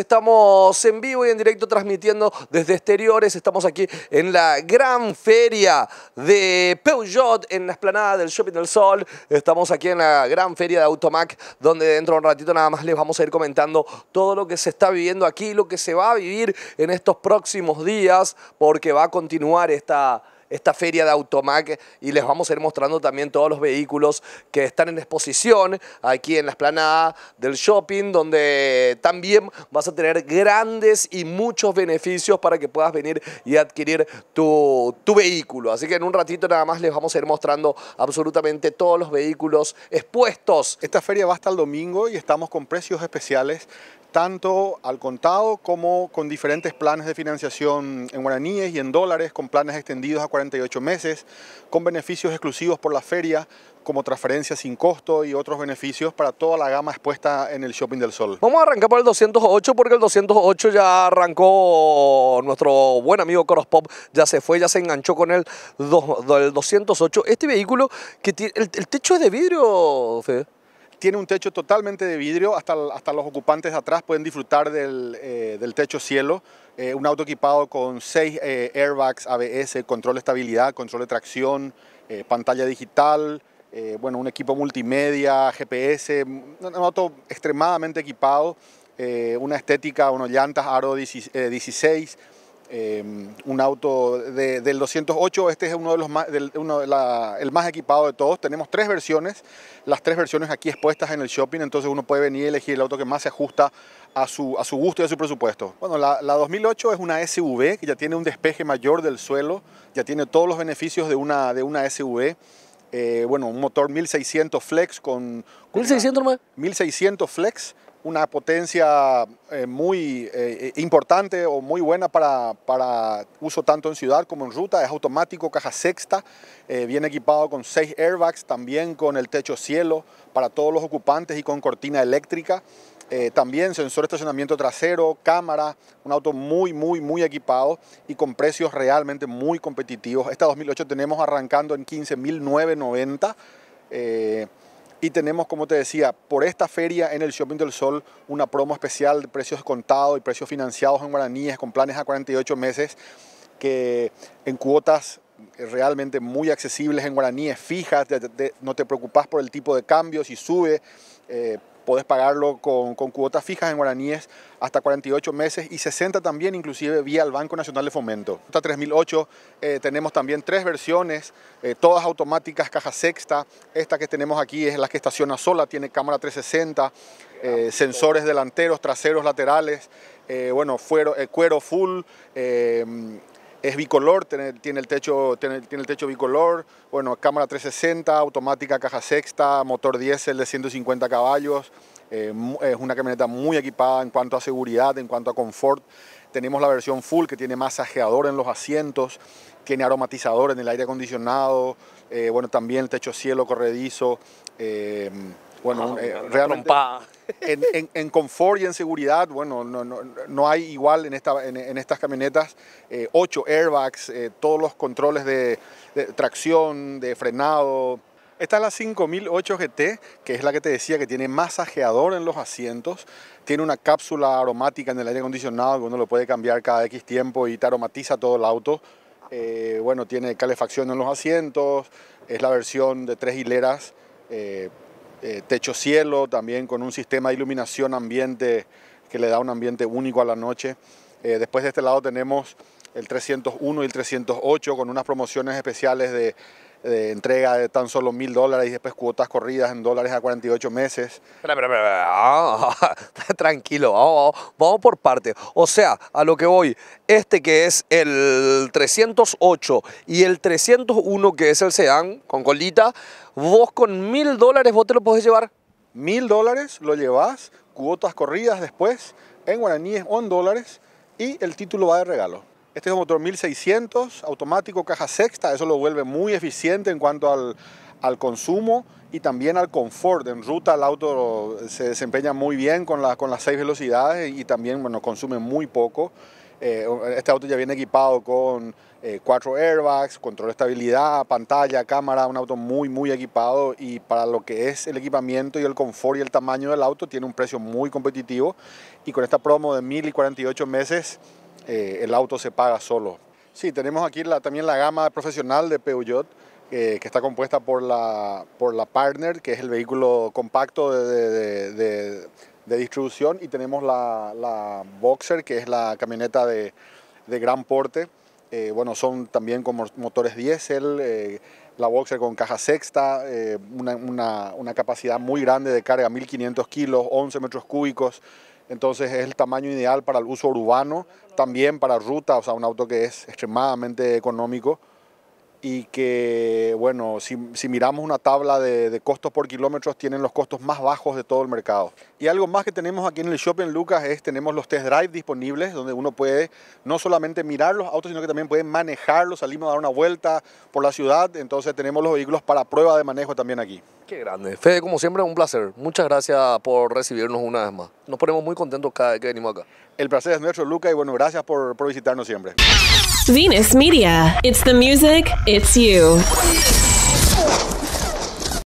Estamos en vivo y en directo transmitiendo desde exteriores. Estamos aquí en la gran feria de Peugeot en la esplanada del Shopping del Sol. Estamos aquí en la gran feria de Automac, donde dentro de un ratito nada más les vamos a ir comentando todo lo que se está viviendo aquí, lo que se va a vivir en estos próximos días, porque va a continuar esta esta feria de Automac y les vamos a ir mostrando también todos los vehículos que están en exposición aquí en la esplanada del shopping, donde también vas a tener grandes y muchos beneficios para que puedas venir y adquirir tu, tu vehículo. Así que en un ratito nada más les vamos a ir mostrando absolutamente todos los vehículos expuestos. Esta feria va hasta el domingo y estamos con precios especiales tanto al contado como con diferentes planes de financiación en guaraníes y en dólares, con planes extendidos a 48 meses, con beneficios exclusivos por la feria, como transferencias sin costo y otros beneficios para toda la gama expuesta en el Shopping del Sol. Vamos a arrancar por el 208 porque el 208 ya arrancó nuestro buen amigo Corospop, ya se fue, ya se enganchó con el, 208. Este vehículo, que tiene, el, techo es de vidrio, Fede. Tiene un techo totalmente de vidrio, hasta, hasta los ocupantes de atrás pueden disfrutar del, eh, techo cielo. Eh, un auto equipado con seis eh, airbags, ABS, control de estabilidad, control de tracción, pantalla digital, bueno, un equipo multimedia, GPS, un, un auto extremadamente equipado, una estética, unos llantas Aro 16 Em, un auto del 208, este es uno de los más, el más equipado de todos. Tenemos tres versiones, las tres versiones aquí expuestas en el shopping, entonces uno puede venir y elegir el auto que más se ajusta a su, a su gusto y a su presupuesto. Bueno, la, 2008 es una SUV que ya tiene un despeje mayor del suelo, ya tiene todos los beneficios de una, de una SUV. Eh, bueno, un motor 1600 flex con... con ¿1600 1600 flex una potencia eh, muy eh, eh, importante o muy buena para, uso tanto en ciudad como en ruta. Es automático, caja sexta, viene equipado con seis airbags, también con el techo cielo para todos los ocupantes y con cortina eléctrica. también sensor de estacionamiento trasero, cámara, un auto muy, muy, muy equipado y con precios realmente muy competitivos. Esta 2008 tenemos arrancando en 15.990. Y tenemos, como te decía, por esta feria en el Shopping del Sol, una promo especial de precios contados y precios financiados en guaraníes con planes a 48 meses que en cuotas realmente muy accesibles en guaraníes fijas, no te preocupas por el tipo de cambio, si sube, eh, Puedes pagarlo con, con cuotas fijas en guaraníes hasta 48 meses y 60 también inclusive vía el Banco Nacional de Fomento. Esta 3008 eh, tenemos también tres versiones, eh, todas automáticas, caja sexta, esta que tenemos aquí es la que estaciona sola, tiene cámara 360, eh, sensores delanteros, traseros, laterales, bueno, cuero full, es bicolor, tiene, el techo, tiene, el techo bicolor, bueno, cámara 360, automática caja sexta, motor diésel de 150 caballos, eh, es una camioneta muy equipada en cuanto a seguridad, en cuanto a confort. Tenemos la versión full que tiene masajeador en los asientos, tiene aromatizador en el aire acondicionado, eh, bueno, también el techo cielo corredizo, eh, bueno, ah, realmente en, confort y en seguridad, bueno, no, hay igual en, esta, en estas camionetas, eh, ocho airbags, eh, todos los controles de, tracción, de frenado. Esta es la 5008 GT, que es la que te decía que tiene masajeador en los asientos, tiene una cápsula aromática en el aire acondicionado que uno lo puede cambiar cada X tiempo y te aromatiza todo el auto. Eh, bueno, tiene calefacción en los asientos, es la versión de tres hileras eh, techo cielo, también con un sistema de iluminación ambiente que le da un ambiente único a la noche. Eh, después de este lado tenemos el 301 y el 308 con unas promociones especiales de entrega de tan solo mil dólares y después cuotas corridas en dólares a 48 meses. Ah, tranquilo, vamos por parte. O sea, a lo que voy, este que es el 308 y el 301 que es el sedán con colita, vos con mil dólares vos te lo podés llevar. Mil dólares lo llevas, cuotas corridas después, en guaraníes o en dólares y el título va de regalo. Este es un motor 1600, automático, caja sexta, eso lo vuelve muy eficiente en cuanto al, al consumo y también al confort. En ruta el auto se desempeña muy bien con, con las seis velocidades y también bueno, consume muy poco. Eh, este auto ya viene equipado con eh, cuatro airbags, control de estabilidad, pantalla, cámara, un auto muy muy equipado y para lo que es el equipamiento y el confort y el tamaño del auto tiene un precio muy competitivo y con esta promo de 1048 meses eh, el auto se paga solo. Sí, tenemos aquí la, también la gama profesional de Peugeot, eh, que está compuesta por la, por la Partner, que es el vehículo compacto de, distribución, y tenemos la, Boxer, que es la camioneta de, gran porte. Eh, bueno, son también con motores diésel, la Boxer con caja sexta, una, una, una capacidad muy grande de carga, 1500 kilos, 11 metros cúbicos entonces es el tamaño ideal para el uso urbano, también para ruta, o sea, un auto que es extremadamente económico y que, bueno, si, miramos una tabla de, de, costos por kilómetros, tienen los costos más bajos de todo el mercado. Y algo más que tenemos aquí en el Shopping Lucas es, tenemos los test drive disponibles, donde uno puede no solamente mirar los autos, sino que también puede manejarlos, salimos a dar una vuelta por la ciudad, entonces tenemos los vehículos para prueba de manejo también aquí. Qué grande. Fede, como siempre, un placer. Muchas gracias por recibirnos una vez más. Nos ponemos muy contentos cada vez que venimos acá. El placer es nuestro, Luca, y bueno, gracias por, visitarnos siempre. Venus Media. It's the music, it's you.